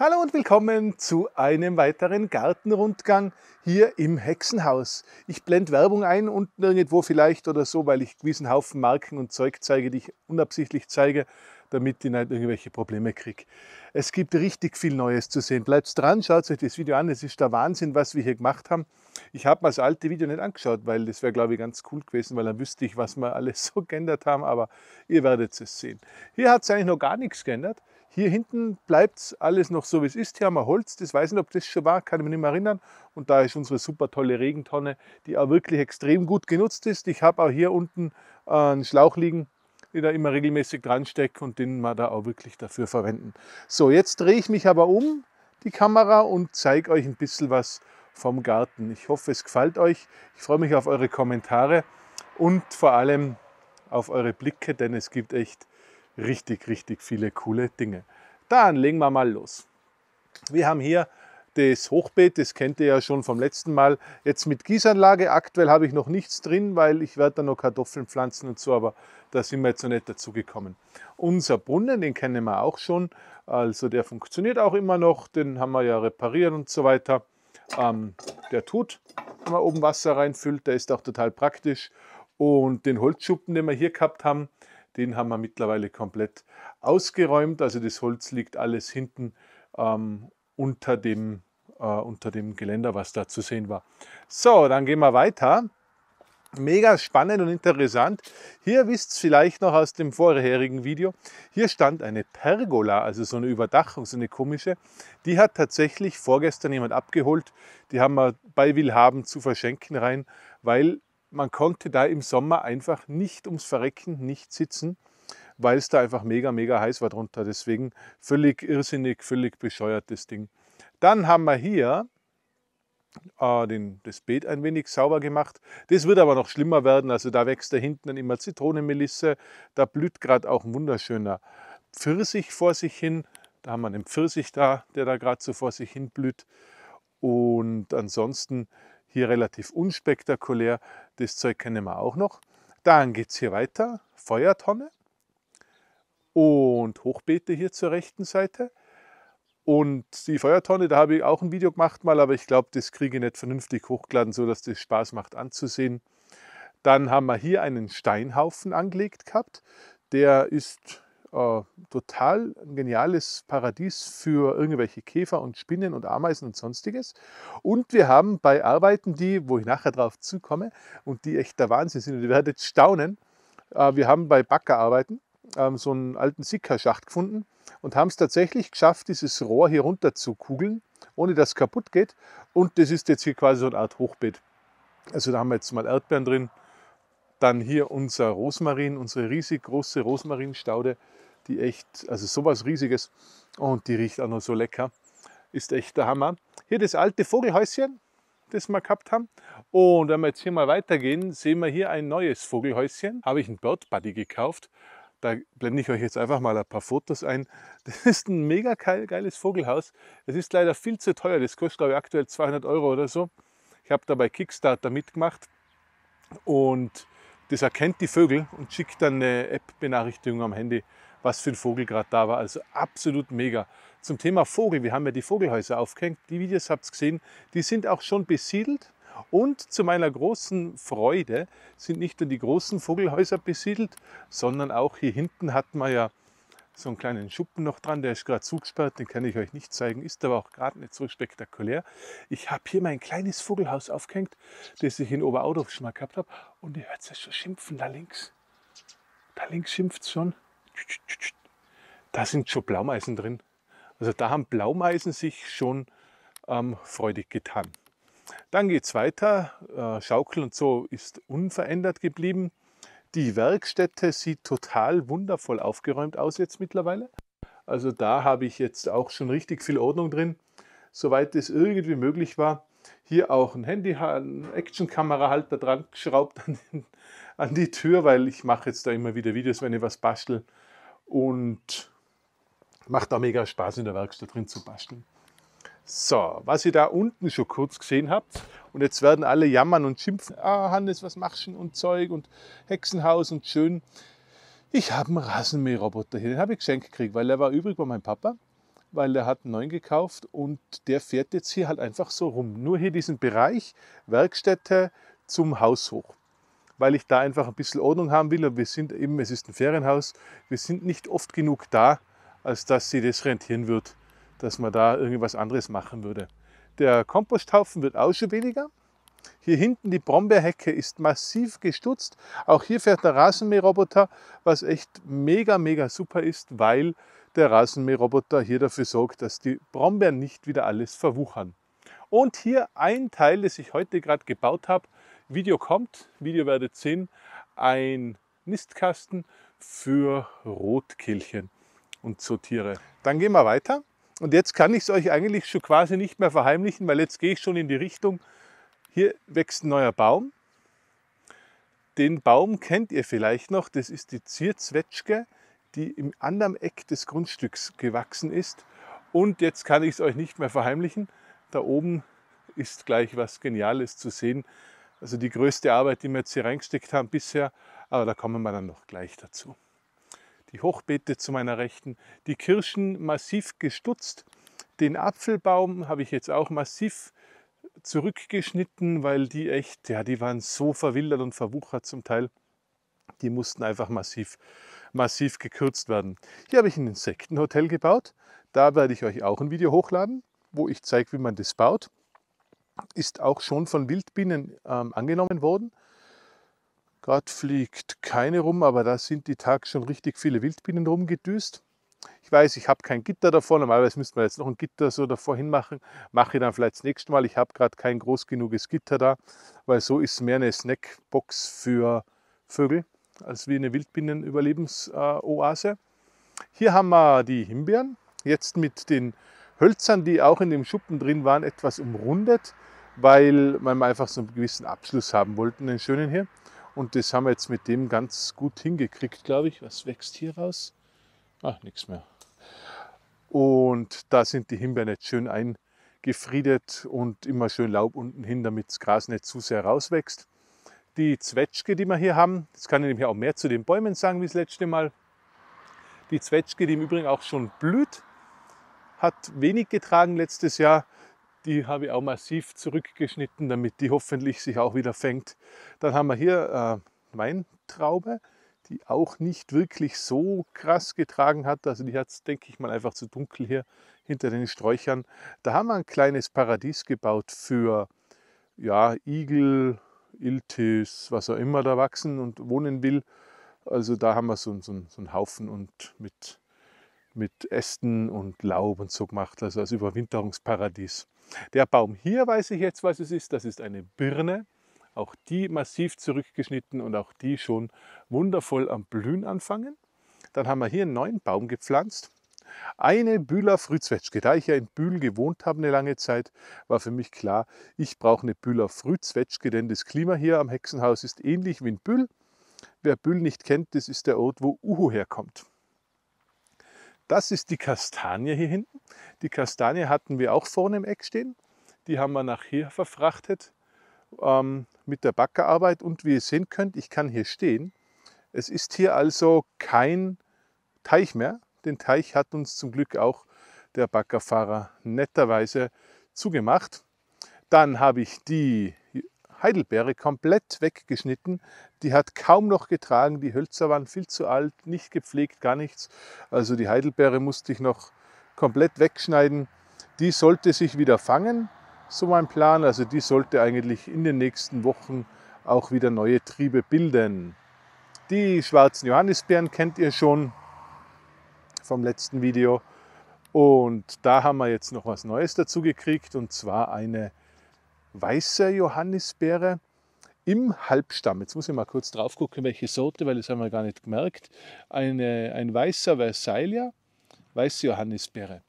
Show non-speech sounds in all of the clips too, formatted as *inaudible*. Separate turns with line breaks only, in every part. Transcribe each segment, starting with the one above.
Hallo und willkommen zu einem weiteren Gartenrundgang hier im Hexenhaus. Ich blende Werbung ein unten irgendwo vielleicht oder so, weil ich gewissen Haufen Marken und Zeug zeige, die ich unabsichtlich zeige damit ich nicht irgendwelche Probleme kriege. Es gibt richtig viel Neues zu sehen. Bleibt dran, schaut euch das Video an. Es ist der Wahnsinn, was wir hier gemacht haben. Ich habe mir das alte Video nicht angeschaut, weil das wäre, glaube ich, ganz cool gewesen, weil dann wüsste ich, was wir alles *laughs* so geändert haben. Aber ihr werdet es sehen. Hier hat es eigentlich noch gar nichts geändert. Hier hinten bleibt alles noch so, wie es ist. Hier haben wir Holz, das weiß nicht, ob das schon war, kann ich mich nicht mehr erinnern. Und da ist unsere super tolle Regentonne, die auch wirklich extrem gut genutzt ist. Ich habe auch hier unten einen Schlauch liegen, die da immer regelmäßig dran stecke und den wir da auch wirklich dafür verwenden. So, jetzt drehe ich mich aber um, die Kamera, und zeige euch ein bisschen was vom Garten. Ich hoffe, es gefällt euch. Ich freue mich auf eure Kommentare und vor allem auf eure Blicke, denn es gibt echt richtig, richtig viele coole Dinge. Dann legen wir mal los. Wir haben hier das Hochbeet, das kennt ihr ja schon vom letzten Mal. Jetzt mit Gießanlage, aktuell habe ich noch nichts drin, weil ich werde dann noch Kartoffeln pflanzen und so, aber da sind wir jetzt noch nicht dazu gekommen. Unser Brunnen, den kennen wir auch schon, also der funktioniert auch immer noch, den haben wir ja repariert und so weiter. Ähm, der tut, wenn man oben Wasser reinfüllt, der ist auch total praktisch. Und den Holzschuppen, den wir hier gehabt haben, den haben wir mittlerweile komplett ausgeräumt. Also das Holz liegt alles hinten ähm, unter dem äh, unter dem Geländer, was da zu sehen war. So, dann gehen wir weiter. Mega spannend und interessant. Hier wisst ihr vielleicht noch aus dem vorherigen Video, hier stand eine Pergola, also so eine Überdachung, so eine komische. Die hat tatsächlich vorgestern jemand abgeholt. Die haben wir bei Willhaben zu verschenken rein, weil man konnte da im Sommer einfach nicht ums Verrecken nicht sitzen, weil es da einfach mega, mega heiß war drunter. Deswegen völlig irrsinnig, völlig bescheuert das Ding. Dann haben wir hier äh, den, das Beet ein wenig sauber gemacht. Das wird aber noch schlimmer werden. Also da wächst da hinten dann immer Zitronenmelisse. Da blüht gerade auch ein wunderschöner Pfirsich vor sich hin. Da haben wir einen Pfirsich da, der da gerade so vor sich hin blüht. Und ansonsten hier relativ unspektakulär. Das Zeug kennen wir auch noch. Dann geht es hier weiter. Feuertonne und Hochbeete hier zur rechten Seite. Und die Feuertonne, da habe ich auch ein Video gemacht mal, aber ich glaube, das kriege ich nicht vernünftig hochgeladen, sodass das Spaß macht anzusehen. Dann haben wir hier einen Steinhaufen angelegt gehabt. Der ist äh, total ein geniales Paradies für irgendwelche Käfer und Spinnen und Ameisen und sonstiges. Und wir haben bei Arbeiten, die, wo ich nachher drauf zukomme und die echt der Wahnsinn sind, und ihr werdet staunen, äh, wir haben bei Backerarbeiten äh, so einen alten Sika-Schacht gefunden und haben es tatsächlich geschafft, dieses Rohr hier runter zu kugeln, ohne dass es kaputt geht. Und das ist jetzt hier quasi so eine Art Hochbeet. Also da haben wir jetzt mal Erdbeeren drin, dann hier unser Rosmarin, unsere riesig große Rosmarinstaude, die echt, also sowas riesiges und die riecht auch noch so lecker. Ist echt der Hammer. Hier das alte Vogelhäuschen, das wir gehabt haben. Und wenn wir jetzt hier mal weitergehen, sehen wir hier ein neues Vogelhäuschen. Habe ich ein Bird Buddy gekauft da blende ich euch jetzt einfach mal ein paar Fotos ein. *laughs* Das ist ein mega geiles Vogelhaus. Es ist leider viel zu teuer. Das kostet, glaube ich, aktuell 200 Euro oder so. Ich habe da bei Kickstarter mitgemacht und das erkennt die Vögel und schickt dann eine App-Benachrichtigung am Handy, was für ein Vogel gerade da war. Also absolut mega. Zum Thema Vogel, wir haben ja die Vogelhäuser aufgehängt. Die Videos habt ihr gesehen, die sind auch schon besiedelt. Und zu meiner großen Freude sind nicht nur die großen Vogelhäuser besiedelt, sondern auch hier hinten hat man ja so einen kleinen Schuppen noch dran, der ist gerade zugesperrt, den kann ich euch nicht zeigen, ist aber auch gerade nicht so spektakulär. Ich habe hier mein kleines Vogelhaus aufgehängt, das ich in Oberaudorf schon mal gehabt habe und ihr hört es ja schon schimpfen da links. Da links schimpft es schon. Da sind schon Blaumeisen drin. Also da haben Blaumeisen sich schon ähm, freudig getan. Dann geht es weiter. Äh, Schaukel und so ist unverändert geblieben. Die Werkstätte sieht total wundervoll aufgeräumt aus jetzt mittlerweile. Also da habe ich jetzt auch schon richtig viel Ordnung drin, soweit es irgendwie möglich war. Hier auch ein Handy, ein Action-Kamerahalter dran geschraubt an, den, an die Tür, weil ich mache jetzt da immer wieder Videos, wenn ich was bastel. Und macht da mega Spaß in der Werkstatt drin zu basteln. So, was ihr da unten schon kurz gesehen habt, und jetzt werden alle jammern und schimpfen, ah Hannes, was machst du denn und Zeug und Hexenhaus und schön. Ich habe einen Rasenmäherroboter hier, den habe ich geschenkt gekriegt, weil der war übrig bei meinem Papa, weil er hat einen neuen gekauft und der fährt jetzt hier halt einfach so rum. Nur hier diesen Bereich Werkstätte zum Haus hoch weil ich da einfach ein bisschen Ordnung haben will. Und wir sind eben, es ist ein Ferienhaus, wir sind nicht oft genug da, als dass sie das rentieren wird dass man da irgendwas anderes machen würde. Der Komposthaufen wird auch schon weniger. Hier hinten die Brombeerhecke ist massiv gestutzt. Auch hier fährt der Rasenmäherroboter, was echt mega, mega super ist, weil der Rasenmäherroboter hier dafür sorgt, dass die Brombeeren nicht wieder alles verwuchern. Und hier ein Teil, das ich heute gerade gebaut habe. Video kommt, Video werdet sehen, ein Nistkasten für Rotkehlchen und so Tiere. Dann gehen wir weiter. Und jetzt kann ich es euch eigentlich schon quasi nicht mehr verheimlichen, weil jetzt gehe ich schon in die Richtung, hier wächst ein neuer Baum. Den Baum kennt ihr vielleicht noch, das ist die Zierzwetschge, die im anderen Eck des Grundstücks gewachsen ist. Und jetzt kann ich es euch nicht mehr verheimlichen, da oben ist gleich was Geniales zu sehen. Also die größte Arbeit, die wir jetzt hier reingesteckt haben bisher, aber da kommen wir dann noch gleich dazu die Hochbeete zu meiner Rechten, die Kirschen massiv gestutzt. Den Apfelbaum habe ich jetzt auch massiv zurückgeschnitten, weil die echt, ja, die waren so verwildert und verwuchert zum Teil. Die mussten einfach massiv, massiv gekürzt werden. Hier habe ich ein Insektenhotel gebaut. Da werde ich euch auch ein Video hochladen, wo ich zeige, wie man das baut. Ist auch schon von Wildbienen ähm, angenommen worden. Gerade fliegt keine rum, aber da sind die Tag schon richtig viele Wildbienen rumgedüst. Ich weiß, ich habe kein Gitter davor. Normalerweise müsste man jetzt noch ein Gitter so davor hin machen. Mache ich dann vielleicht das nächste Mal. Ich habe gerade kein groß genuges Gitter da, weil so ist mehr eine Snackbox für Vögel als wie eine Wildbienenüberlebensoase. Hier haben wir die Himbeeren. Jetzt mit den Hölzern, die auch in dem Schuppen drin waren, etwas umrundet, weil wir einfach so einen gewissen Abschluss haben wollten, den schönen hier. Und das haben wir jetzt mit dem ganz gut hingekriegt, glaube ich. Was wächst hier raus? Ach, nichts mehr. Und da sind die Himbeeren jetzt schön eingefriedet und immer schön Laub unten hin, damit das Gras nicht zu sehr rauswächst. Die Zwetschge, die wir hier haben, das kann ich nämlich auch mehr zu den Bäumen sagen wie das letzte Mal. Die Zwetschge, die im Übrigen auch schon blüht, hat wenig getragen letztes Jahr. Die habe ich auch massiv zurückgeschnitten, damit die hoffentlich sich auch wieder fängt. Dann haben wir hier äh, Weintraube, die auch nicht wirklich so krass getragen hat. Also die hat es, denke ich mal, einfach zu dunkel hier hinter den Sträuchern. Da haben wir ein kleines Paradies gebaut für ja, Igel, Iltis, was auch immer da wachsen und wohnen will. Also da haben wir so, so, so einen Haufen und mit, mit Ästen und Laub und so gemacht, also als Überwinterungsparadies. Der Baum hier weiß ich jetzt, was es ist. Das ist eine Birne. Auch die massiv zurückgeschnitten und auch die schon wundervoll am Blühen anfangen. Dann haben wir hier einen neuen Baum gepflanzt. Eine Bühler Frühzwetschge. Da ich ja in Bühl gewohnt habe eine lange Zeit, war für mich klar, ich brauche eine Bühler Frühzwetschge, denn das Klima hier am Hexenhaus ist ähnlich wie in Bühl. Wer Bühl nicht kennt, das ist der Ort, wo Uhu herkommt. Das ist die Kastanie hier hinten. Die Kastanie hatten wir auch vorne im Eck stehen. Die haben wir nach hier verfrachtet ähm, mit der Backerarbeit. Und wie ihr sehen könnt, ich kann hier stehen. Es ist hier also kein Teich mehr. Den Teich hat uns zum Glück auch der Baggerfahrer netterweise zugemacht. Dann habe ich die Heidelbeere komplett weggeschnitten. Die hat kaum noch getragen, die Hölzer waren viel zu alt, nicht gepflegt, gar nichts. Also die Heidelbeere musste ich noch komplett wegschneiden. Die sollte sich wieder fangen, so mein Plan. Also die sollte eigentlich in den nächsten Wochen auch wieder neue Triebe bilden. Die schwarzen Johannisbeeren kennt ihr schon vom letzten Video. Und da haben wir jetzt noch was Neues dazu gekriegt und zwar eine weiße Johannisbeere im Halbstamm. Jetzt muss ich mal kurz drauf gucken, welche Sorte, weil das haben wir gar nicht gemerkt. Eine, ein weißer Versailles, weiße Johannisbeere.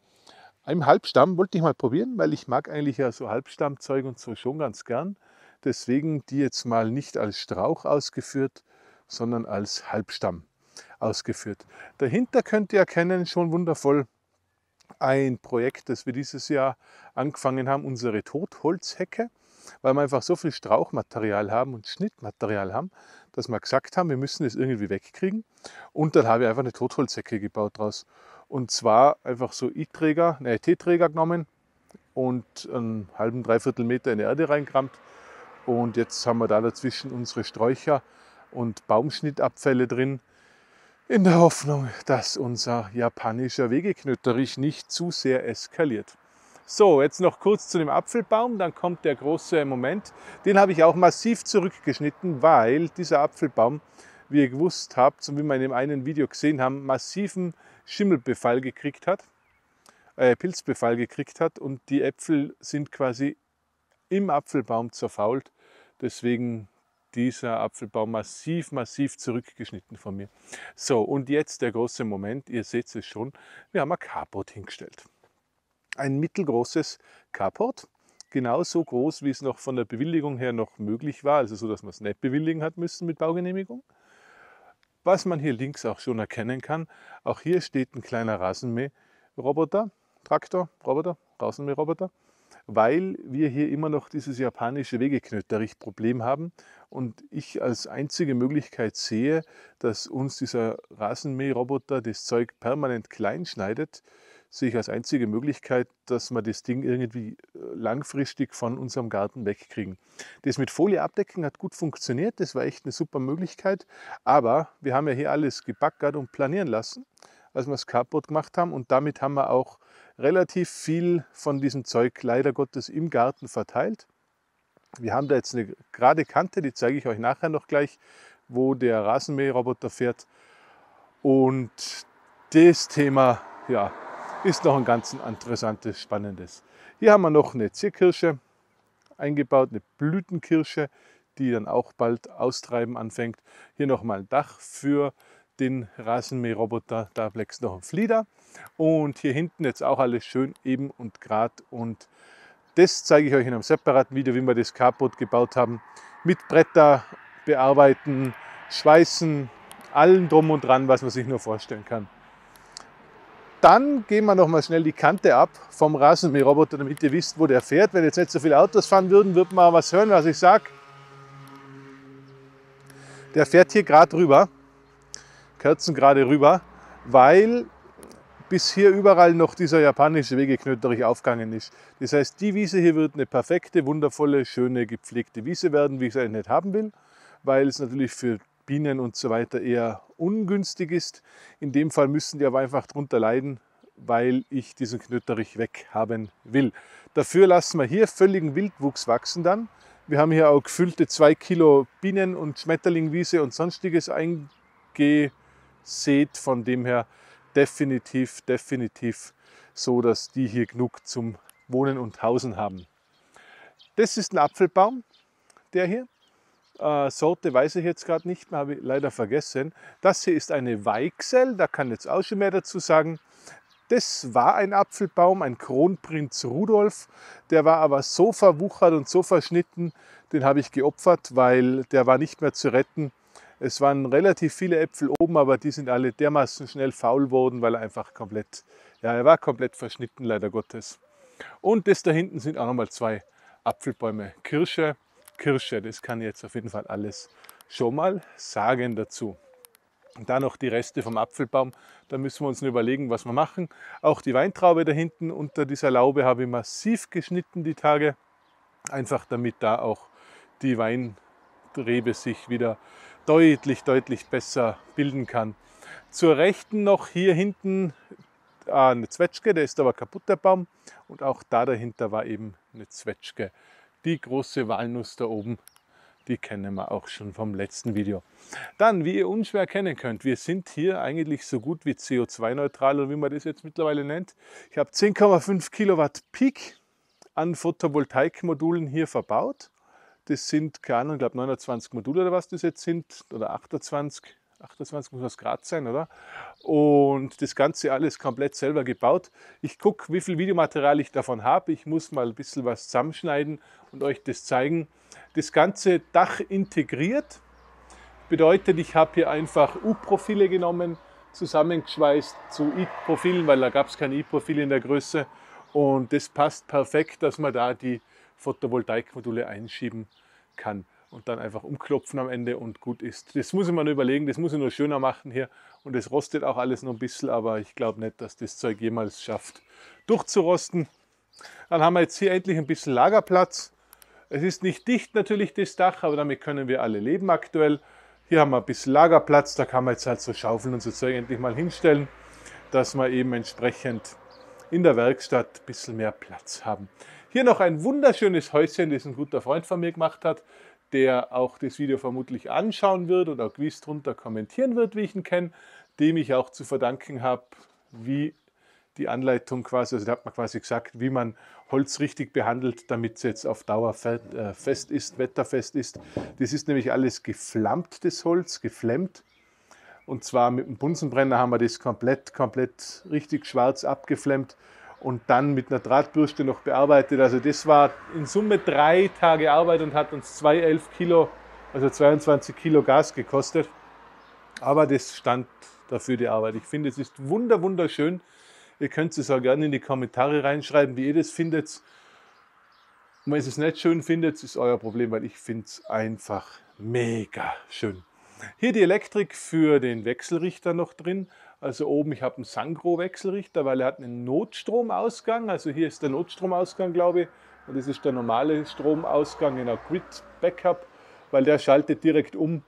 Im Halbstamm wollte ich mal probieren, weil ich mag eigentlich ja so Halbstammzeug und so schon ganz gern. Deswegen die jetzt mal nicht als Strauch ausgeführt, sondern als Halbstamm ausgeführt. Dahinter könnt ihr erkennen, schon wundervoll ein Projekt, das wir dieses Jahr angefangen haben, unsere Totholzhecke, weil wir einfach so viel Strauchmaterial haben und Schnittmaterial haben, dass wir gesagt haben, wir müssen das irgendwie wegkriegen. Und dann habe ich einfach eine Totholzhecke gebaut draus. Und zwar einfach so I-Träger, ne, T-Träger genommen und einen halben, dreiviertel Meter in die Erde reingerammt. Und jetzt haben wir da dazwischen unsere Sträucher und Baumschnittabfälle drin in der Hoffnung, dass unser japanischer Wegeknöterich nicht zu sehr eskaliert. So, jetzt noch kurz zu dem Apfelbaum, dann kommt der große Moment. Den habe ich auch massiv zurückgeschnitten, weil dieser Apfelbaum, wie ihr gewusst habt und wie wir in dem einen Video gesehen haben, massiven Schimmelbefall gekriegt hat, äh, Pilzbefall gekriegt hat und die Äpfel sind quasi im Apfelbaum zerfault. Deswegen dieser Apfelbaum massiv, massiv zurückgeschnitten von mir. So, und jetzt der große Moment, ihr seht es schon, wir haben ein Carport hingestellt. Ein mittelgroßes Carport, genauso groß, wie es noch von der Bewilligung her noch möglich war, also so, dass man es nicht bewilligen hat müssen mit Baugenehmigung. Was man hier links auch schon erkennen kann, auch hier steht ein kleiner Rasenmäherroboter, Traktor, Roboter, Rasenmäherroboter. roboter weil wir hier immer noch dieses japanische Wegeknöterich-Problem haben und ich als einzige Möglichkeit sehe, dass uns dieser Rasenmäherroboter das Zeug permanent klein schneidet, sehe ich als einzige Möglichkeit, dass wir das Ding irgendwie äh, langfristig von unserem Garten wegkriegen. Das mit Folie abdecken hat gut funktioniert, das war echt eine super Möglichkeit, aber wir haben ja hier alles gebackert und planieren lassen, als wir das Carport gemacht haben und damit haben wir auch relativ viel von diesem Zeug leider Gottes im Garten verteilt. Wir haben da jetzt eine gerade Kante, die zeige ich euch nachher noch gleich, wo der Rasenmäherroboter fährt. Und das Thema ja, ist noch ein ganz interessantes, spannendes. Hier haben wir noch eine Zierkirsche eingebaut, eine Blütenkirsche, die dann auch bald austreiben anfängt. Hier nochmal ein Dach für den Rasenmäherroboter da bleibt noch ein Flieder. Und hier hinten jetzt auch alles schön eben und grad. Und das zeige ich euch in einem separaten Video, wie wir das Carport gebaut haben. Mit Bretter bearbeiten, schweißen, allem drum und dran, was man sich nur vorstellen kann. Dann gehen wir nochmal schnell die Kante ab vom Rasenmäherroboter, damit ihr wisst, wo der fährt. Wenn jetzt nicht so viele Autos fahren würden, wird man was hören, was ich sage. Der fährt hier gerade rüber gerade rüber, weil bis hier überall noch dieser japanische Wegeknöterich aufgegangen ist. Das heißt, die Wiese hier wird eine perfekte, wundervolle, schöne, gepflegte Wiese werden, wie ich es eigentlich nicht haben will, weil es natürlich für Bienen und so weiter eher ungünstig ist. In dem Fall müssen die aber einfach drunter leiden, weil ich diesen Knöterich weghaben will. Dafür lassen wir hier völligen Wildwuchs wachsen dann. Wir haben hier auch gefüllte 2 Kilo Bienen- und Schmetterlingwiese und sonstiges eingebaut seht. Von dem her definitiv, definitiv so, dass die hier genug zum Wohnen und Hausen haben. Das ist ein Apfelbaum, der hier. Äh, Sorte weiß ich jetzt gerade nicht mehr, habe ich leider vergessen. Das hier ist eine Weichsel, da kann jetzt auch schon mehr dazu sagen. Das war ein Apfelbaum, ein Kronprinz Rudolf. Der war aber so verwuchert und so verschnitten, den habe ich geopfert, weil der war nicht mehr zu retten. Es waren relativ viele Äpfel oben, aber die sind alle dermaßen schnell faul worden, weil er einfach komplett, ja, er war komplett verschnitten, leider Gottes. Und das da hinten sind auch nochmal zwei Apfelbäume. Kirsche, Kirsche, das kann jetzt auf jeden Fall alles schon mal sagen dazu. Und dann noch die Reste vom Apfelbaum. Da müssen wir uns überlegen, was wir machen. Auch die Weintraube da hinten unter dieser Laube habe ich massiv geschnitten die Tage. Einfach damit da auch die Weinrebe sich wieder deutlich, deutlich besser bilden kann. Zur Rechten noch hier hinten ah, eine Zwetschge, der ist aber kaputt, der Baum. Und auch da dahinter war eben eine Zwetschge. Die große Walnuss da oben, die kennen wir auch schon vom letzten Video. Dann, wie ihr unschwer erkennen könnt, wir sind hier eigentlich so gut wie CO2-neutral oder wie man das jetzt mittlerweile nennt. Ich habe 10,5 Kilowatt Peak an Photovoltaikmodulen hier verbaut. Das sind, keine Ahnung, ich glaube 29 Module oder was das jetzt sind, oder 28, 28 muss das Grad sein, oder? Und das Ganze alles komplett selber gebaut. Ich gucke, wie viel Videomaterial ich davon habe. Ich muss mal ein bisschen was zusammenschneiden und euch das zeigen. Das ganze Dach integriert bedeutet, ich habe hier einfach U-Profile genommen, zusammengeschweißt zu I-Profilen, weil da gab es keine I-Profile in der Größe. Und das passt perfekt, dass man da die Photovoltaikmodule einschieben kann und dann einfach umklopfen am Ende und gut ist. Das muss ich mir nur überlegen, das muss ich nur schöner machen hier und es rostet auch alles noch ein bisschen, aber ich glaube nicht, dass das Zeug jemals schafft durchzurosten. Dann haben wir jetzt hier endlich ein bisschen Lagerplatz. Es ist nicht dicht natürlich das Dach, aber damit können wir alle leben aktuell. Hier haben wir ein bisschen Lagerplatz, da kann man jetzt halt so Schaufeln und so Zeug endlich mal hinstellen, dass wir eben entsprechend in der Werkstatt ein bisschen mehr Platz haben. Hier noch ein wunderschönes Häuschen, das ein guter Freund von mir gemacht hat, der auch das Video vermutlich anschauen wird und auch gewiss drunter kommentieren wird, wie ich ihn kenne, dem ich auch zu verdanken habe, wie die Anleitung quasi, also da hat man quasi gesagt, wie man Holz richtig behandelt, damit es jetzt auf Dauer äh, fest ist, wetterfest ist. Das ist nämlich alles geflammt, das Holz, geflammt. Und zwar mit dem Bunsenbrenner haben wir das komplett, komplett richtig schwarz abgeflammt und dann mit einer Drahtbürste noch bearbeitet. Also das war in Summe drei Tage Arbeit und hat uns 2,11 Kilo, also 22 Kilo Gas gekostet. Aber das stand dafür die Arbeit. Ich finde, es ist wunder wunderschön. Ihr könnt es auch gerne in die Kommentare reinschreiben, wie ihr das findet. Und wenn ihr es nicht schön findet, ist euer Problem, weil ich finde es einfach mega schön. Hier die Elektrik für den Wechselrichter noch drin. Also oben, ich habe einen Sangro-Wechselrichter, weil er hat einen Notstromausgang. Also hier ist der Notstromausgang, glaube ich. Und das ist der normale Stromausgang, genau, Grid Backup, weil der schaltet direkt um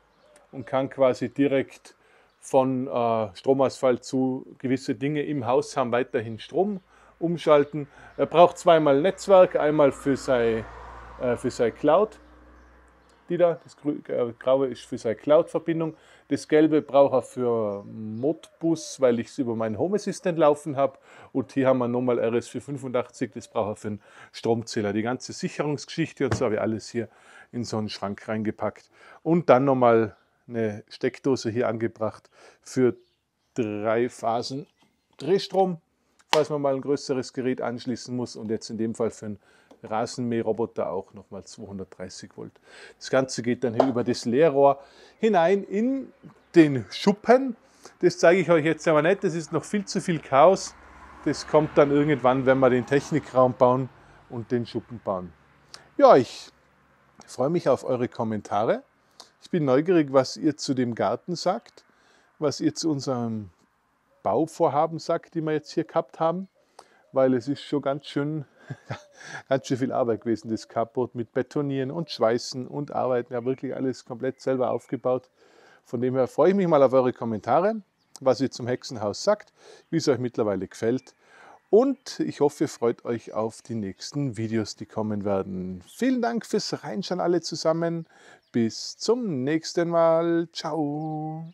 und kann quasi direkt von äh, Stromausfall zu gewisse Dinge im Haus haben weiterhin Strom umschalten. Er braucht zweimal Netzwerk, einmal für sein, äh, für sein Cloud die da. Das äh, Graue ist für seine Cloud-Verbindung. Das Gelbe brauche er für Modbus, weil ich es über meinen Home Assistant laufen habe. Und hier haben wir nochmal RS485, das brauche er für einen Stromzähler. Die ganze Sicherungsgeschichte, und so habe ich alles hier in so einen Schrank reingepackt. Und dann nochmal eine Steckdose hier angebracht für drei Phasen Drehstrom, falls man mal ein größeres Gerät anschließen muss und jetzt in dem Fall für einen Rasenmäherroboter auch nochmal 230 Volt. Das Ganze geht dann hier über das Leerrohr hinein in den Schuppen. Das zeige ich euch jetzt aber nicht, das ist noch viel zu viel Chaos. Das kommt dann irgendwann, wenn wir den Technikraum bauen und den Schuppen bauen. Ja, ich freue mich auf eure Kommentare. Ich bin neugierig, was ihr zu dem Garten sagt, was ihr zu unserem Bauvorhaben sagt, die wir jetzt hier gehabt haben, weil es ist schon ganz schön *laughs* ganz schön viel Arbeit gewesen, das Cupboard mit Betonieren und Schweißen und Arbeiten. Ja, wirklich alles komplett selber aufgebaut. Von dem her freue ich mich mal auf eure Kommentare, was ihr zum Hexenhaus sagt, wie es euch mittlerweile gefällt. Und ich hoffe, ihr freut euch auf die nächsten Videos, die kommen werden. Vielen Dank fürs Reinschauen alle zusammen. Bis zum nächsten Mal. Ciao.